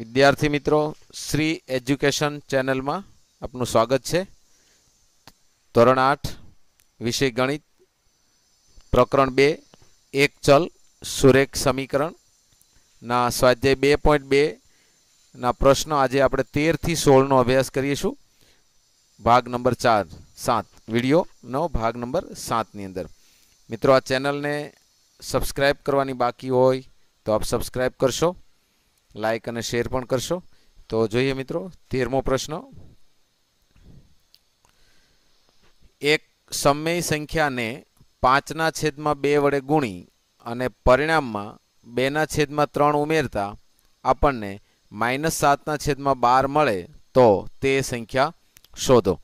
વિદ્યાર્થી મિત્રો શ્રી એજ્યુકેશન ચેનલમાં આપનું સ્વાગત છે ધોરણ આઠ વિષય ગણિત પ્રકરણ બે એક ચલ સુરેખ સમીકરણના ના સ્વાધ્યાય બે પોઈન્ટ બેના પ્રશ્નો આજે આપણે તેરથી સોળનો અભ્યાસ કરીશું ભાગ નંબર ચાર સાત વિડીયોનો ભાગ નંબર સાતની અંદર મિત્રો આ ચેનલને સબસ્ક્રાઈબ કરવાની બાકી હોય તો આપ સબસ્ક્રાઈબ કરશો લાઇક અને શેર પણ કરશો તો જોઈએ મિત્રો તેરમો પ્રશ્ન એક સમય સંખ્યાને પાંચના છેદમાં બે વડે ગુણી અને પરિણામમાં બેના છેદમાં ત્રણ ઉમેરતા આપણને માઇનસ સાતના છેદમાં બાર મળે તો તે સંખ્યા શોધો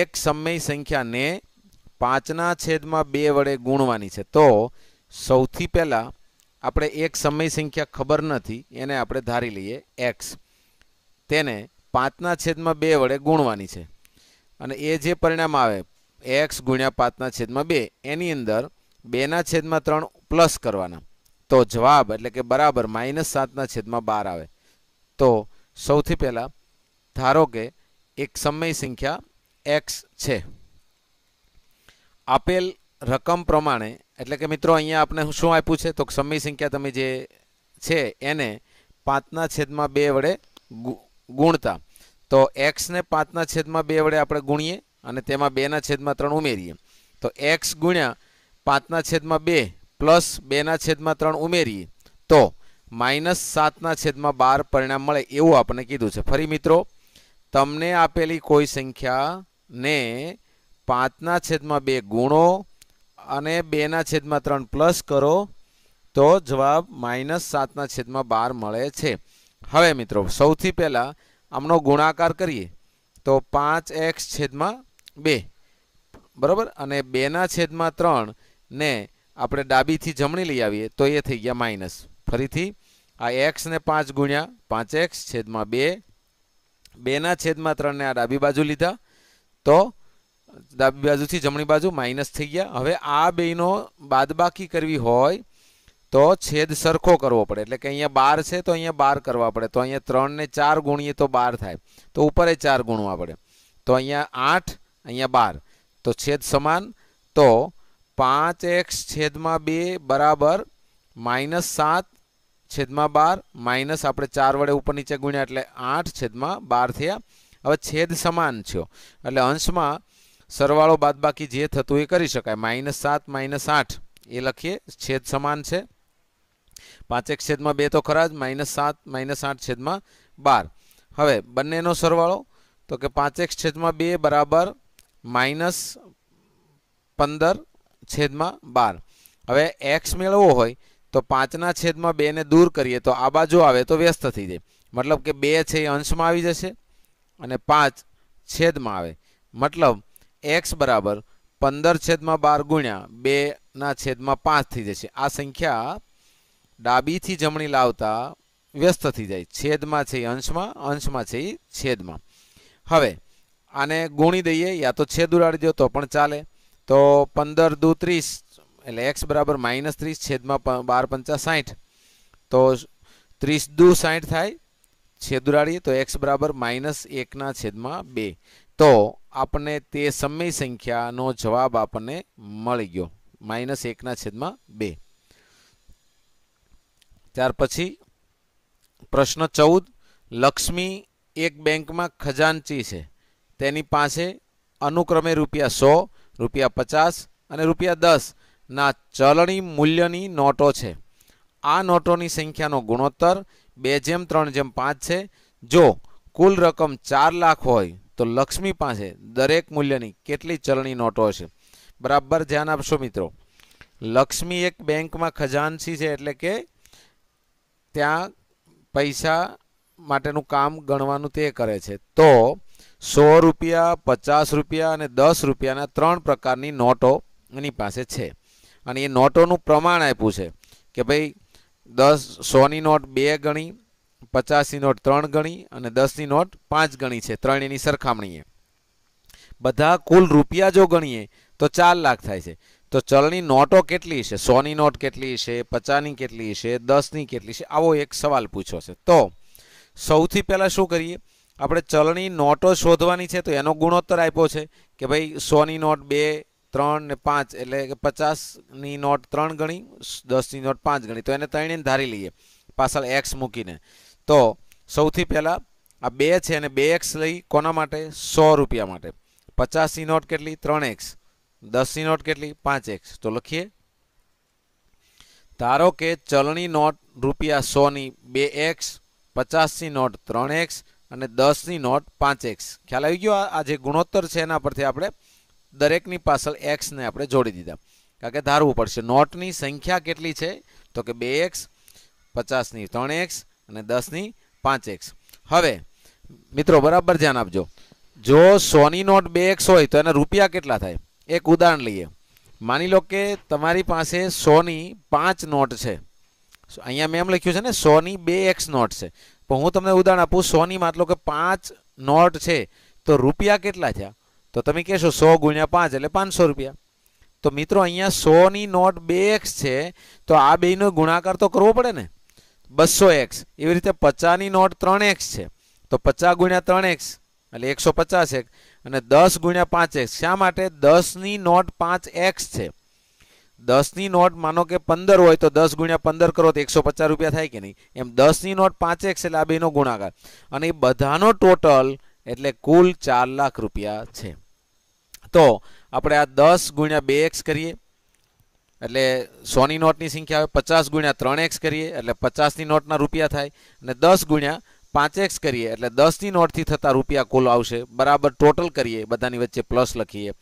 એક સમય સંખ્યાને પાંચના છેદમાં બે વડે ગુણવાની છે તો સૌથી પહેલાં આપણે એક સમય સંખ્યા ખબર નથી એને આપણે ધારી લઈએ એક્સ તેને પાંચના છેદમાં બે વડે ગુણવાની છે અને એ જે પરિણામ આવે એક્સ ગુણ્યા પાંચના છેદમાં બે એની અંદર બેના છેદમાં ત્રણ પ્લસ કરવાના તો જવાબ એટલે કે બરાબર માઇનસ સાતના છેદમાં બાર આવે તો સૌથી પહેલાં ધારો કે એક સમય સંખ્યા એક્સ છે આપેલ રકમ પ્રમાણે એટલે કે મિત્રો અહીંયા આપણે શું આપ્યું છે તો સમય સંખ્યા તમે જે છે એને પાંચના છેદમાં બે વડે ગુણતા તો એક્સને પાંચના છેદમાં બે વડે આપણે ગુણીએ અને તેમાં બેના છેદમાં ત્રણ ઉમેરીએ તો એક્સ ગુણ્યા પાંચના છેદમાં બે પ્લસ બેના છેદમાં ત્રણ ઉમેરીએ તો માઇનસ સાતના છેદમાં બાર પરિણામ મળે એવું આપણે કીધું છે ફરી મિત્રો તમને આપેલી કોઈ સંખ્યાને પાંચના છેદમાં બે ગુણો અને બેના છેદમાં ત્રણ પ્લસ કરો તો જવાબ માઇનસ સાતના છેદમાં બાર મળે છે હવે મિત્રો સૌથી પહેલાં આમનો ગુણાકાર કરીએ તો પાંચ એક્સ છેદમાં બે બરાબર અને બેના છેદમાં ત્રણ ને આપણે ડાબીથી જમણી લઈ આવીએ તો એ થઈ ગયા માઇનસ ફરીથી આ એક્સને પાંચ ગુણ્યા પાંચ એક્સ છેદમાં બે બેના છેદમાં ત્રણને આ ડાબી બાજુ લીધા તો ડાબી બાજુથી જમણી બાજુ માઇનસ થઈ ગયા હવે આ બેનો બાદબાકી કરવી હોય તો છેદ સરખો કરવો પડે એટલે કે અહીંયા બાર છે તો અહીંયા બાર કરવા પડે તો અહીંયા ત્રણને ચાર ગુણીએ તો બાર થાય તો ઉપર એ ચાર ગુણવા પડે તો અહીંયા આઠ અહીંયા બાર તો છેદ સમાન તો પાંચ એક્સ છેદમાં બે બરાબર માઇનસ સાત છેદમાં બાર માઇનસ આપણે ચાર વડે ઉપર નીચે ગુણ્યા એટલે આઠ છેદમાં બાર થયા હવે છેદ સમાન થયો એટલે અંશમાં સરવાળો બાદબાકી જે થતું એ કરી શકાય માઇનસ સાત માઇનસ આઠ એ લખીએ છેદ સમાન છે પાંચેક છેદમાં બે તો ખરા જ માઇનસ સાત માઇનસ આઠ છેદમાં બાર હવે બંનેનો સરવાળો તો કે પાંચેક છેદમાં બે બરાબર માઇનસ પંદર છેદમાં બાર હવે એક્સ મેળવવો હોય તો પાંચના છેદમાં બેને દૂર કરીએ તો આ બાજુ આવે તો વ્યસ્ત થઈ જાય મતલબ કે બે છે એ અંશમાં આવી જશે અને પાંચ છેદમાં આવે મતલબ એક્સ બરાબર પંદર છેદમાં બાર ગુણ્યા બેના છેદમાં પાંચ થઈ જશે આ સંખ્યા ડાબીથી જમણી લાવતા વ્યસ્ત થઈ જાય છેદમાં છે અંશમાં અંશમાં છે છેદમાં હવે આને ગુણી દઈએ યા તો છેદ ઉડાડી દો તો પણ ચાલે તો પંદર દુ ત્રીસ એટલે એક્સ બરાબર માઇનસ ત્રીસ છેદમાં બાર પંચા સાઠ તો ત્રીસ દુ સાઠ થાય છેદ ઉડાડીએ તો એક્સ બરાબર માઇનસ એકના છેદમાં બે તો આપણને તે સમય સંખ્યાનો જવાબ આપણને મળી ગયો માઇનસ એકના છેદમાં બે ત્યાર પછી પ્રશ્ન ચૌદ લક્ષ્મી એક બેંકમાં ખજાનચી છે તેની પાસે અનુક્રમે રૂપિયા સો રૂપિયા પચાસ અને રૂપિયા દસના ચલણી મૂલ્યની નોટો છે આ નોટોની સંખ્યાનો ગુણોત્તર બે જેમ ત્રણ જેમ પાંચ છે જો કુલ રકમ ચાર લાખ હોય તો લક્ષ્મી પાસે દરેક મૂલ્યની કેટલી ચલણી નોટો હશે બરાબર ધ્યાન આપશો મિત્રો લક્ષ્મી એક બેંકમાં ખજાનસી છે એટલે કે ત્યાં પૈસા માટેનું કામ ગણવાનું તે કરે છે તો સો રૂપિયા પચાસ રૂપિયા અને દસ રૂપિયાના ત્રણ પ્રકારની નોટો એની પાસે છે અને એ નોટોનું પ્રમાણ આપ્યું છે કે ભાઈ દસ સોની નોટ બે ગણી પચાસની નોટ ત્રણ ગણી અને દસની નોટ પાંચ ગણી છે ત્રણેયની સરખામણીએ બધા કુલ રૂપિયા જો ગણીએ તો ચાર લાખ થાય છે તો ચલણી નોટો કેટલી છે સોની નોટ કેટલી છે પચાસની કેટલી છે દસની કેટલી છે આવો એક સવાલ પૂછ્યો છે તો સૌથી પહેલાં શું કરીએ આપણે ચલણી નોટો શોધવાની છે તો એનો ગુણોત્તર આપ્યો છે કે ભાઈ સોની નોટ બે ત્રણ ને પાંચ એટલે કે પચાસની નોટ ત્રણ ગણી દસની નોટ પાંચ ગણી તો એને ત્રણેય ધારી લઈએ પાછળ એક્સ મૂકીને તો સૌથી પહેલાં આ બે છે અને બે એક્સ લઈ કોના માટે સો રૂપિયા માટે પચાસની નોટ કેટલી ત્રણ એક્સ દસની નોટ કેટલી પાંચ એક્સ તો લખીએ ધારો કે ચલણી નોટ રૂપિયા સોની બે એક્સ પચાસની નોટ ત્રણ એક્સ અને દસની નોટ પાંચ એક્સ ખ્યાલ આવી ગયો આ જે ગુણોત્તર છે એના પરથી આપણે દરેકની પાછળ એક્સને આપણે જોડી દીધા કારણ કે ધારવું પડશે નોટની સંખ્યા કેટલી છે તો કે બે એક્સ પચાસની ત્રણ એક્સ અને દસની પાંચ એક્સ હવે મિત્રો બરાબર ધ્યાન આપજો જો સોની નોટ બે એક્સ હોય તો એના રૂપિયા કેટલા થાય એક ઉદાહરણ લઈએ માની લો કે તમારી પાસે સોની પાંચ નોટ છે અહીંયા મેં એમ લખ્યું છે ને સોની બે એક્સ નોટ છે પણ હું તમને ઉદાહરણ આપું સોની માતલો કે પાંચ નોટ છે તો રૂપિયા કેટલા થયા તો તમે કહેશો સો ગુણ્યા પાંચ એટલે પાંચસો રૂપિયા તો મિત્રો અહીંયા સોની નોટ બે એક્સ છે તો આ બેનો ગુણાકાર તો કરવો પડે ને બસો એક્સ એવી રીતે પચાસની નોટ ત્રણ એક્સ છે તો પચાસ ગુણ્યા ત્રણ એક્સ એટલે એકસો પચાસ એક અને દસ ગુણ્યા પાંચ એક્સ શા માટે દસની નોટ પાંચ એક્સ છે દસની નોટ માનો કે પંદર હોય તો દસ ગુણ્યા પંદર કરો તો એકસો પચાસ રૂપિયા થાય કે નહીં એમ દસની નોટ પાંચ એક્સ એટલે આ બેનો ગુણાકાર અને એ બધાનો ટોટલ એટલે કુલ ચાર લાખ રૂપિયા છે તો આપણે આ દસ ગુણ્યા બે એક્સ કરીએ એટલે સોની નોટની સંખ્યા આવે પચાસ ગુણ્યા ત્રણ એક્સ કરીએ એટલે પચાસની નોટના રૂપિયા થાય અને દસ ગુણ્યા પાંચ એક્સ કરીએ એટલે દસની નોટથી થતા રૂપિયા કુલ આવશે બરાબર ટોટલ કરીએ બધાની વચ્ચે પ્લસ લખીએ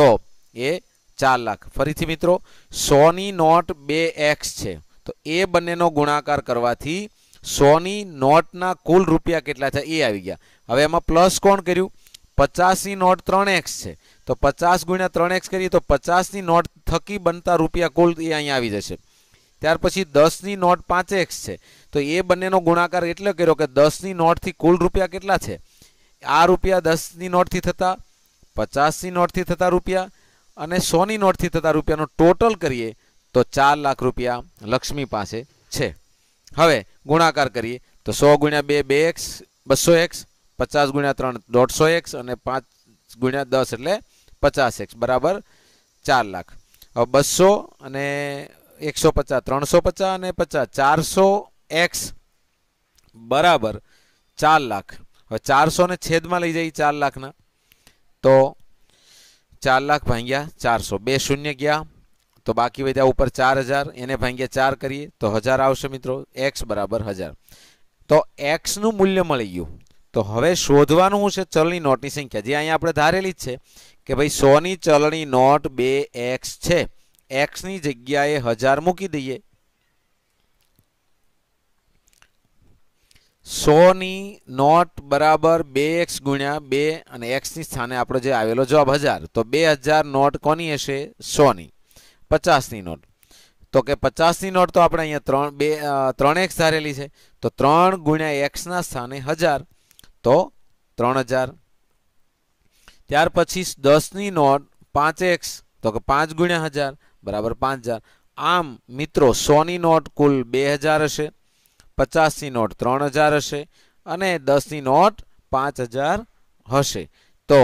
તો એ ચાર લાખ ફરીથી મિત્રો સોની નોટ બે એક્સ છે તો એ બંનેનો ગુણાકાર કરવાથી સોની નોટના કુલ રૂપિયા કેટલા છે એ આવી ગયા હવે એમાં પ્લસ કોણ કર્યું પચાસની નોટ ત્રણ એક્સ છે તો પચાસ ગુણ્યા ત્રણ એક્સ કરીએ તો પચાસની નોટ થકી બનતા રૂપિયા કુલ એ અહીંયા આવી જશે ત્યાર પછી દસની નોટ પાંચ એક્સ છે તો એ બંનેનો ગુણાકાર એટલે કર્યો કે દસની નોટથી કુલ રૂપિયા કેટલા છે આ રૂપિયા દસની નોટથી થતા પચાસની નોટથી થતા રૂપિયા અને સોની નોટથી થતા રૂપિયાનો ટોટલ કરીએ તો ચાર લાખ રૂપિયા લક્ષ્મી પાસે છે હવે ગુણાકાર કરીએ તો સો ગુણ્યા બે બે એક્સ બસો એક્સ પચાસ ગુણ્યા ત્રણ દોઢસો એક્સ અને પાંચ ગુણ્યા દસ એટલે પચાસ એક્સ બરાબર ચાર લાખ હવે બસો અને એકસો પચાસ ત્રણસો પચાસ અને પચાસ ચારસો એક્સ બરાબર ચાર લાખ હવે ચારસો ને છેદમાં લઈ જઈએ ચાર લાખના તો ચાર લાખ ભાંગ્યા ચારસો બે શૂન્ય ગયા તો બાકી વધ્યા ઉપર ચાર હજાર એને ભાંગ્યા ચાર કરીએ તો હજાર આવશે મિત્રો એક્સ બરાબર હજાર તો એક્સનું મૂલ્ય મળી ગયું તો હવે શોધવાનું છે ચલણી નોટની સંખ્યા જે અહીંયા આપણે ધારેલી જ છે કે ભાઈ સોની ચલણી નોટ બે એક્સ છે એક્સની જગ્યાએ હજાર મૂકી દઈએ સોની નોટ બરાબર બે એક્સ ગુણ્યા બે અને એક્સની સ્થાને આપણો જે આવેલો જવાબ હજાર તો બે હજાર નોટ કોની હશે સોની પચાસની નોટ તો કે પચાસની નોટ તો આપણે અહીંયા ત્રણ બે ત્રણ એક્સ ધારેલી છે તો ત્રણ ગુણ્યા એક્સના સ્થાને હજાર તો ત્રણ હજાર ત્યાર પછી દસની નોટ પાંચ એક્સ તો કે પાંચ ગુણ્યા હજાર બરાબર પાંચ હજાર આમ મિત્રો સોની નોટ કુલ બે હજાર હશે પચાસની નોટ ત્રણ હજાર હશે અને દસની નોટ પાંચ હજાર હશે તો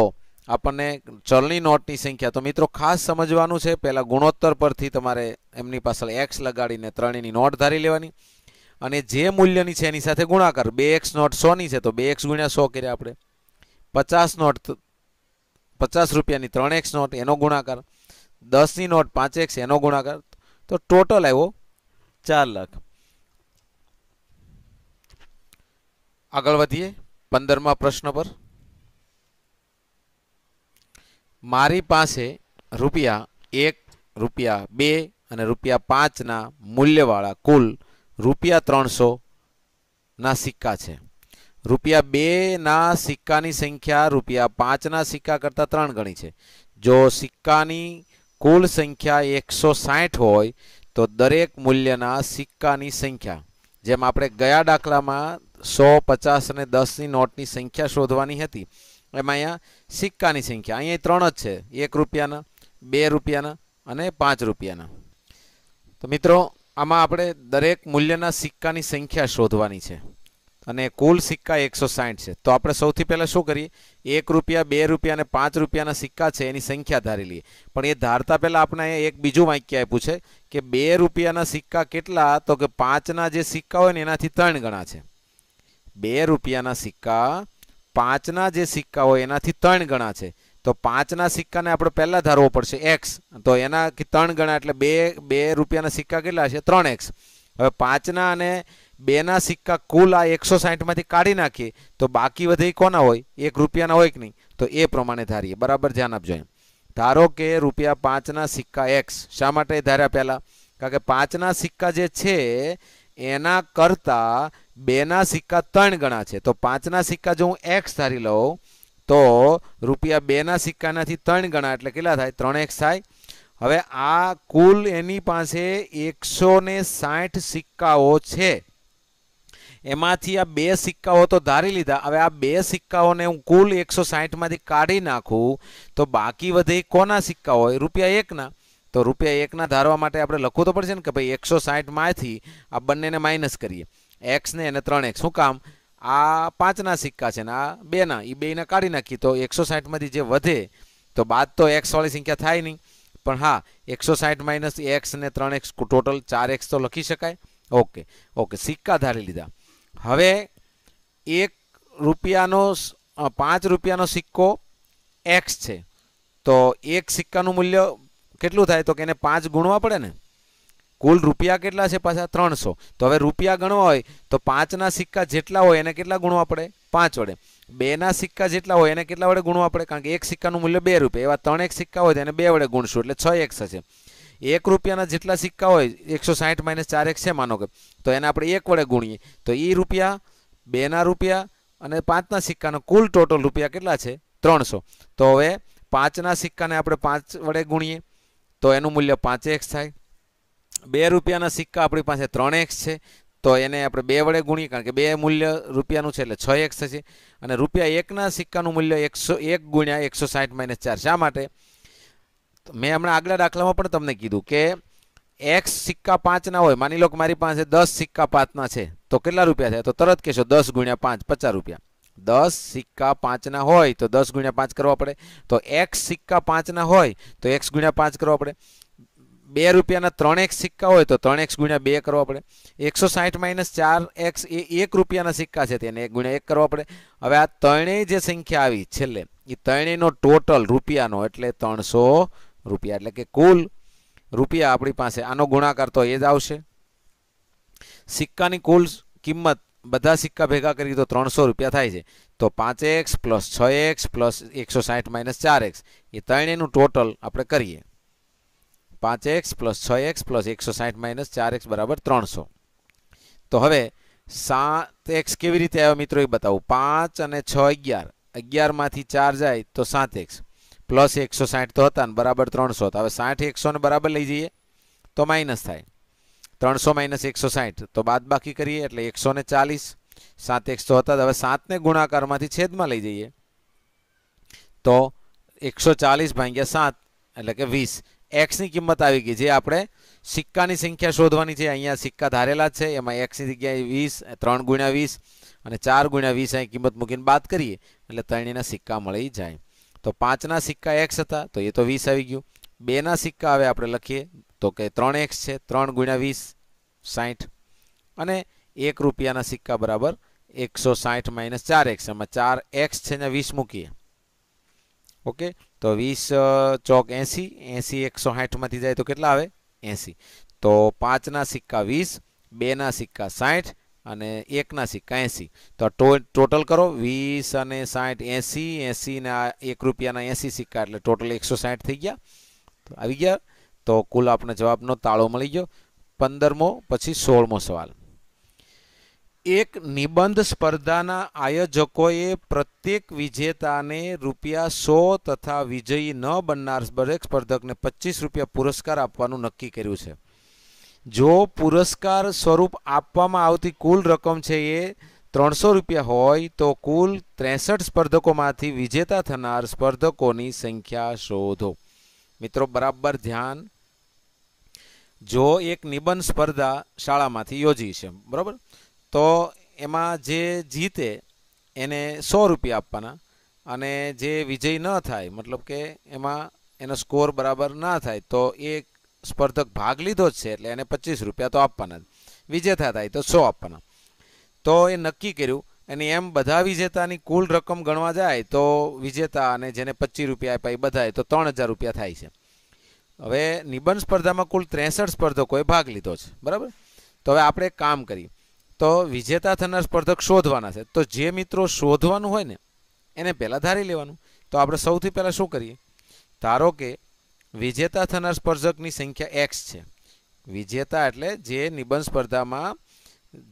આપણને ચલની નોટની સંખ્યા તો મિત્રો ખાસ સમજવાનું છે પહેલાં ગુણોત્તર પરથી તમારે એમની પાસે એક્સ લગાડીને ત્રણેયની નોટ ધારી લેવાની અને જે મૂલ્યની છે એની સાથે ગુણાકાર બે એક્સ નોટ સોની છે તો બે એક્સ ગુણ્યા સો કર્યા આપણે પચાસ નોટ પચાસ રૂપિયાની ત્રણ એક્સ નોટ એનો ગુણાકાર દસની નોટ પાંચ એક્સ એનો ગુણાકાર તો ટોટલ આવ્યો ચાર લાખ આગળ વધીએ પંદરમા પ્રશ્ન પર મારી પાસે રૂપિયા એક રૂપિયા બે અને રૂપિયા પાંચના મૂલ્યવાળા કુલ રૂપિયા ત્રણસોના સિક્કા છે રૂપિયા બેના સિક્કાની સંખ્યા રૂપિયા પાંચના સિક્કા કરતાં ત્રણ ગણી છે જો સિક્કાની કુલ સંખ્યા એકસો સાઠ હોય તો દરેક મૂલ્યના સિક્કાની સંખ્યા જેમ આપણે ગયા દાખલામાં સો પચાસ અને દસની નોટની સંખ્યા શોધવાની હતી એમાં અહીંયા સિક્કાની સંખ્યા અહીંયા ત્રણ જ છે એક રૂપિયાના બે રૂપિયાના અને પાંચ રૂપિયાના તો મિત્રો આમાં આપણે દરેક મૂલ્યના સિક્કાની સંખ્યા શોધવાની છે અને કુલ સિક્કા એકસો સાઠ છે તો આપણે સૌથી પહેલાં શું કરીએ એક રૂપિયા બે રૂપિયા અને પાંચ રૂપિયાના સિક્કા છે એની સંખ્યા ધારી લઈએ પણ એ ધારતા પહેલાં આપણે એક બીજું વાક્ય આપ્યું છે કે બે રૂપિયાના સિક્કા કેટલા તો કે પાંચના જે સિક્કા હોય ને એનાથી ત્રણ ગણા છે બે રૂપિયાના સિક્કા પાંચના જે સિક્કા હોય એનાથી ત્રણ ગણા છે તો પાંચના સિક્કાને આપણે પહેલાં ધારવો પડશે એક્સ તો એના ત્રણ ગણા એટલે બે બે રૂપિયાના સિક્કા કેટલા છે ત્રણ એક્સ હવે પાંચના અને બેના સિક્કા કુલ આ એકસો સાહીઠમાંથી કાઢી નાખીએ તો બાકી વધે કોના હોય એક રૂપિયાના હોય કે નહીં તો એ પ્રમાણે ધારીએ બરાબર ધ્યાન આપજો એમ ધારો કે રૂપિયા પાંચના સિક્કા એક્સ શા માટે ધાર્યા પહેલાં કારણ કે પાંચના સિક્કા જે છે એના કરતાં બેના સિક્કા ત્રણ ગણા છે તો પાંચના સિક્કા જો હું એક્સ ધારી લઉં તો રૂપિયા બેના સિક્કાનાથી ત્રણ ગણા એટલે કેટલા થાય ત્રણ એક થાય હવે આ કુલ એની પાસે એકસો ને સાઠ સિક્કાઓ છે એમાંથી આ બે સિક્કાઓ તો ધારી લીધા હવે આ બે સિક્કાઓને હું કુલ એકસો સાહીઠમાંથી કાઢી નાખું તો બાકી વધે કોના સિક્કા હોય રૂપિયા એકના તો રૂપિયા એકના ધારવા માટે આપણે લખવું તો પડશે ને કે ભાઈ એકસો સાહીઠમાંથી આ બંનેને માઇનસ કરીએ એક્સને અને ત્રણ એક્સ શું કામ આ પાંચના સિક્કા છે ને આ બેના એ બેને કાઢી નાખી તો એકસો સાઠમાંથી જે વધે તો બાદ તો એક્સવાળી સંખ્યા થાય નહીં પણ હા એકસો સાઠ માઇનસ એક્સ ને ત્રણ એક્સ ટોટલ ચાર એક્સ તો લખી શકાય ઓકે ઓકે સિક્કા ધારી લીધા હવે એક રૂપિયાનો પાંચ રૂપિયાનો સિક્કો એક્સ છે તો એક સિક્કાનું મૂલ્ય કેટલું થાય તો કે એને પાંચ ગુણવા પડે ને કુલ રૂપિયા કેટલા છે પાછા ત્રણસો તો હવે રૂપિયા ગણવા હોય તો પાંચના સિક્કા જેટલા હોય એને કેટલા ગુણવા પડે પાંચ વડે બેના સિક્કા જેટલા હોય એને કેટલા વડે ગુણવા પડે કારણ કે એક સિક્કાનું મૂલ્ય બે રૂપિયા એવા ત્રણ એક સિક્કા હોય તો એને બે વડે ગુણશું એટલે છ એક થશે એક રૂપિયાના જેટલા સિક્કા હોય એકસો સાઠ માઇનસ ચાર એક છે માનો કે તો એને આપણે એક વડે ગુણીએ તો એ રૂપિયા બેના રૂપિયા અને પાંચના સિક્કાનો કુલ ટોટલ રૂપિયા કેટલા છે ત્રણસો તો હવે પાંચના સિક્કાને આપણે પાંચ વડે ગુણીએ તો એનું મૂલ્ય પાંચે એક થાય બે રૂપિયાના સિક્કા આપણી પાસે ત્રણ એક્સ છે તો એને આપણે બે વડે ગુણીએ કારણ કે બે મૂલ્ય રૂપિયાનું છે એટલે છ એક્સ થશે અને રૂપિયા એકના સિક્કાનું મૂલ્ય એકસો એક ગુણ્યા એકસો સાઠ માઇનસ ચાર શા માટે મેં હમણાં આગલા દાખલામાં પણ તમને કીધું કે એક્સ સિક્કા પાંચના હોય માની લો કે મારી પાસે દસ સિક્કા પાંચના છે તો કેટલા રૂપિયા થયા તો તરત કહેશો દસ ગુણ્યા પાંચ પચાસ રૂપિયા દસ સિક્કા પાંચના હોય તો દસ ગુણ્યા પાંચ કરવા પડે તો એક્સ સિક્કા પાંચના હોય તો એક્સ ગુણ્યા પાંચ કરવા પડે બે રૂપિયાના ત્રણ એક્સ સિક્કા હોય તો ત્રણ એક્સ ગુણ્યા બે કરવા પડે એકસો સાઠ માઇનસ ચાર એક્સ એ એક રૂપિયાના સિક્કા છે તેને એક ગુણ્યા એક કરવા પડે હવે આ ત્રણેય જે સંખ્યા આવી છેલ્લે એ ત્રણેયનો ટોટલ રૂપિયાનો એટલે ત્રણસો રૂપિયા એટલે કે કુલ રૂપિયા આપણી પાસે આનો ગુણાકાર તો એ જ આવશે સિક્કાની કુલ કિંમત બધા સિક્કા ભેગા કરી તો ત્રણસો રૂપિયા થાય છે તો પાંચ એક્સ પ્લસ છ એક્સ પ્લસ એકસો સાઠ માઇનસ ચાર એક્સ એ ત્રણેયનું ટોટલ આપણે કરીએ પાંચ એક્સ પ્લસ છ એક્સ પ્લસ એકસો સાઠ માઇનસ ચાર એક્સ બરાબર ત્રણસો તો હવે સાત એક્સ કેવી રીતે આવ્યો મિત્રો એ બતાવું પાંચ અને છ અગિયાર અગિયારમાંથી ચાર જાય તો સાત એક્સ પ્લસ એકસો સાઠ તો હતા ને બરાબર ત્રણસો તો હવે સાઠ એકસોને બરાબર લઈ જઈએ તો માઇનસ થાય ત્રણસો માઇનસ એકસો સાઠ તો બાદ બાકી કરીએ એટલે એકસો ને ચાલીસ સાત એક્સ તો હતા હવે સાતને ગુણાકારમાંથી છેદમાં લઈ જઈએ તો એકસો ચાલીસ ભાગ્યા સાત એટલે કે વીસ x ની કિંમત આવી ગઈ જે આપણે સિક્કાની સંખ્યા શોધવાની છે અહીંયા સિક્કા ધારેલા છે એમાં x ની જગ્યાએ 20 3 * 20 અને 4 * 20 આ કિંમત મૂકીને વાત કરીએ એટલે 3 ના સિક્કા મળી જાય તો 5 ના સિક્કા x હતા તો એ તો 20 આવી ગયું 2 ના સિક્કા આવે આપણે લખીએ તો કે 3x છે 3 * 20 60 અને ₹1 ના સિક્કા બરાબર 160 - 4x એમાં 4x છે ને 20 મૂકીએ ઓકે તો વીસ ચોક એંસી એંસી એકસો સાઠમાંથી જાય તો કેટલા આવે એંસી તો પાંચના સિક્કા વીસ બેના સિક્કા સાઠ અને એકના સિક્કા એંસી તો ટોટલ કરો વીસ અને સાઠ એંસી એંસીના એક રૂપિયાના એંસી સિક્કા એટલે ટોટલ એકસો સાઠ થઈ ગયા તો આવી ગયા તો કુલ આપણને જવાબનો તાળો મળી ગયો પંદરમો પછી સોળમો સવાલ એક નિબંધ સ્પર્ધાના આયોજકોએ પ્રત્યેક વિજેતાને રૂપિયા સો તથા વિજયી ન બનનાર દરેક સ્પર્ધકને પચીસ રૂપિયા પુરસ્કાર આપવાનું નક્કી કર્યું છે જો પુરસ્કાર સ્વરૂપ આપવામાં આવતી કુલ રકમ છે એ ત્રણસો રૂપિયા હોય તો કુલ ત્રેસઠ સ્પર્ધકોમાંથી વિજેતા થનાર સ્પર્ધકોની સંખ્યા શોધો મિત્રો બરાબર ધ્યાન જો એક નિબંધ સ્પર્ધા શાળામાંથી યોજી છે બરાબર તો એમાં જે જીતે એને સો રૂપિયા આપવાના અને જે વિજય ન થાય મતલબ કે એમાં એનો સ્કોર બરાબર ના થાય તો એ સ્પર્ધક ભાગ લીધો જ છે એટલે એને પચીસ રૂપિયા તો આપવાના જ વિજેતા થાય તો સો આપવાના તો એ નક્કી કર્યું અને એમ બધા વિજેતાની કુલ રકમ ગણવા જાય તો વિજેતા અને જેને પચીસ રૂપિયા આપ્યા એ બધાએ તો ત્રણ હજાર રૂપિયા થાય છે હવે નિબંધ સ્પર્ધામાં કુલ ત્રેસઠ સ્પર્ધકોએ ભાગ લીધો છે બરાબર તો હવે આપણે કામ કરીએ તો વિજેતા થનાર સ્પર્ધક શોધવાના છે તો જે મિત્રો શોધવાનું હોય ને એને પહેલાં ધારી લેવાનું તો આપણે સૌથી પહેલાં શું કરીએ ધારો કે વિજેતા થનાર સ્પર્ધકની સંખ્યા એક્સ છે વિજેતા એટલે જે નિબંધ સ્પર્ધામાં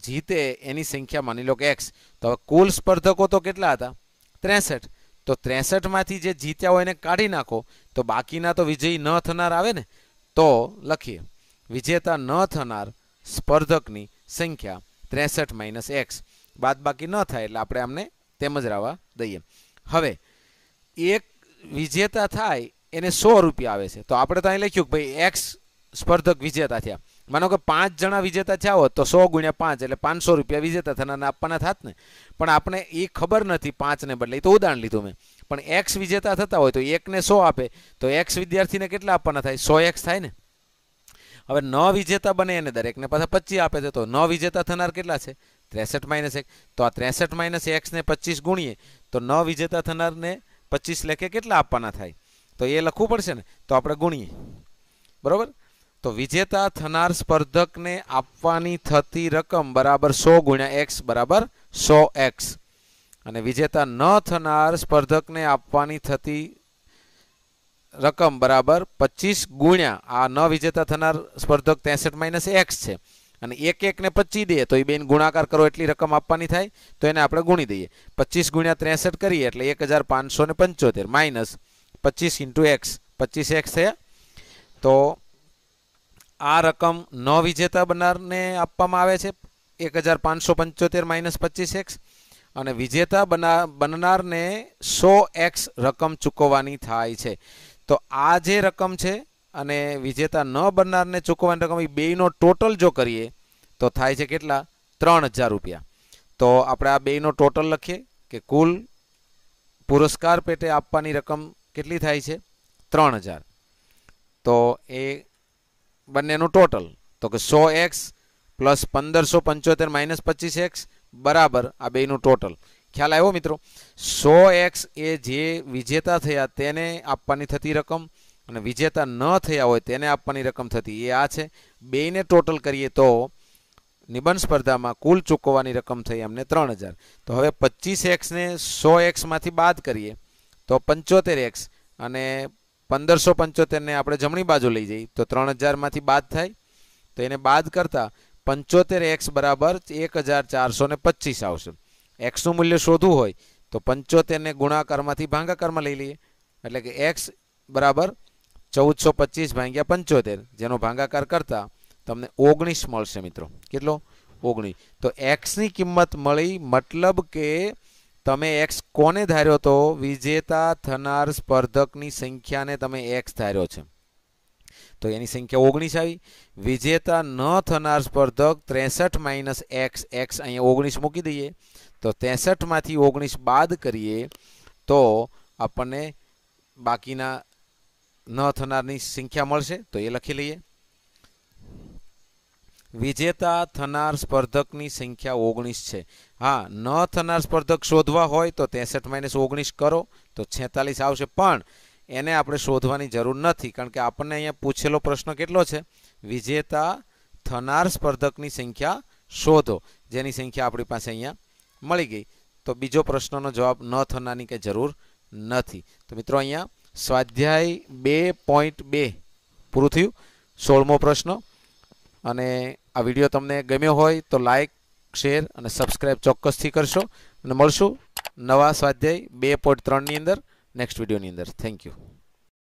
જીતે એની સંખ્યા માની લો કે એક્સ તો હવે કુલ સ્પર્ધકો તો કેટલા હતા ત્રેસઠ તો ત્રેસઠમાંથી જે જીત્યા હોય એને કાઢી નાખો તો બાકીના તો વિજયી ન થનાર આવે ને તો લખીએ વિજેતા ન થનાર સ્પર્ધકની સંખ્યા ત્રેસઠ માઇનસ એક્સ બાદબાકી ન થાય એટલે આપણે આમને તેમ જ રહેવા દઈએ હવે એક વિજેતા થાય એને સો રૂપિયા આવે છે તો આપણે તો અહીં લખ્યું કે ભાઈ એક્સ સ્પર્ધક વિજેતા થયા માનો કે પાંચ જણા વિજેતા થયા હોત તો સો ગુણ્યા પાંચ એટલે પાંચસો રૂપિયા વિજેતા થનારને આપવાના થાત ને પણ આપણે એ ખબર નથી પાંચને બદલે તો ઉદાહરણ લીધું મેં પણ એક્સ વિજેતા થતા હોય તો એકને સો આપે તો એક્સ વિદ્યાર્થીને કેટલા આપવાના થાય સો એક્સ થાય ને હવે ન વિજેતા બને એને દરેકને પાછા પચીસ આપે છે તો ન વિજેતા થનાર કેટલા છે ત્રેસઠ માઇનસ એક તો આ ત્રેસઠ માઇનસ એક્સને પચીસ ગુણીએ તો ન વિજેતા થનારને પચીસ લેખે કેટલા આપવાના થાય તો એ લખવું પડશે ને તો આપણે ગુણીએ બરાબર તો વિજેતા થનાર સ્પર્ધકને આપવાની થતી રકમ બરાબર સો ગુણ્યા એક્સ બરાબર સો એક્સ અને વિજેતા ન થનાર સ્પર્ધકને આપવાની થતી રકમ બરાબર પચીસ ગુણ્યા આ ન વિજેતા થનાર સ્પર્ધક ત્રેસઠ માઇનસ એક્સ છે અને એક એકને પચી દઈએ તો એ બેન ગુણાકાર કરો એટલી રકમ આપવાની થાય તો એને આપણે ગુણી દઈએ પચીસ ગુણ્યા ત્રેસઠ કરીએ એટલે એક હજાર પાંચસો ને પંચોતેર માઇનસ પચીસ ઇન્ટુ એક્સ પચીસ એક્સ થયા તો આ રકમ ન વિજેતા બનારને આપવામાં આવે છે એક હજાર પાંચસો પંચોતેર માઇનસ પચીસ એક્સ અને વિજેતા બના બનનારને સો એક્સ રકમ ચૂકવવાની થાય છે તો આ જે રકમ છે અને વિજેતા ન બનનારને ચૂકવવાની રકમ એ બેયનો ટોટલ જો કરીએ તો થાય છે કેટલા ત્રણ હજાર રૂપિયા તો આપણે આ બેયનો ટોટલ લખીએ કે કુલ પુરસ્કાર પેટે આપવાની રકમ કેટલી થાય છે ત્રણ હજાર તો એ બંનેનું ટોટલ તો કે સો એક્સ પ્લસ પંદરસો પંચોતેર માઇનસ પચીસ એક્સ બરાબર આ બેયનું ટોટલ ખ્યાલ આવ્યો મિત્રો સો એક્સ એ જે વિજેતા થયા તેને આપવાની થતી રકમ અને વિજેતા ન થયા હોય તેને આપવાની રકમ થતી એ આ છે બેને ટોટલ કરીએ તો નિબંધ સ્પર્ધામાં કુલ ચૂકવવાની રકમ થઈ અમને ત્રણ હજાર તો હવે પચીસ એક્સને સો એક્સમાંથી બાદ કરીએ તો પંચોતેર એક્સ અને પંદરસો પંચોતેરને આપણે જમણી બાજુ લઈ જઈએ તો ત્રણ હજારમાંથી બાદ થાય તો એને બાદ કરતાં પંચોતેર એક્સ બરાબર એક હજાર ચારસો ને પચીસ આવશે એક્સનું મૂલ્ય શોધવું હોય તો પંચોતેરને ગુણાકારમાંથી ભાંગાકારમાં લઈ લઈએ એટલે કે એક્સ બરાબર ચૌદસો પચીસ ભાંગ્યા પંચોતેર જેનો ભાંગાકાર કરતાં તમને ઓગણીસ મળશે મિત્રો કેટલો ઓગણીસ તો એક્સની કિંમત મળી મતલબ કે તમે એક્સ કોને ધાર્યો તો વિજેતા થનાર સ્પર્ધકની સંખ્યાને તમે એક્સ ધાર્યો છે તો એની સંખ્યા ઓગણીસ આવી વિજેતા ન થનાર સ્પર્ધક ત્રેસઠ માઇનસ એક્સ એક્સ અહીંયા ઓગણીસ મૂકી દઈએ તો ત્રેસઠમાંથી ઓગણીસ બાદ કરીએ તો આપણને બાકીના ન થનારની સંખ્યા મળશે તો એ લખી લઈએ વિજેતા થનાર સ્પર્ધકની સંખ્યા ઓગણીસ છે હા ન થનાર સ્પર્ધક શોધવા હોય તો ત્રેસઠ માઇનસ ઓગણીસ કરો તો છેતાલીસ આવશે પણ એને આપણે શોધવાની જરૂર નથી કારણ કે આપણને અહીંયા પૂછેલો પ્રશ્ન કેટલો છે વિજેતા થનાર સ્પર્ધકની સંખ્યા શોધો જેની સંખ્યા આપણી પાસે અહીંયા મળી ગઈ તો બીજો પ્રશ્નનો જવાબ ન થનારની કંઈ જરૂર નથી તો મિત્રો અહીંયા સ્વાધ્યાય બે પોઈન્ટ બે પૂરું થયું સોળમો પ્રશ્ન અને આ વિડીયો તમને ગમ્યો હોય તો લાઇક શેર અને સબસ્ક્રાઈબ ચોક્કસથી કરશો અને મળશું નવા સ્વાધ્યાય બે પોઈન્ટ ત્રણની અંદર નેક્સ્ટ વિડીયોની અંદર થેન્ક યુ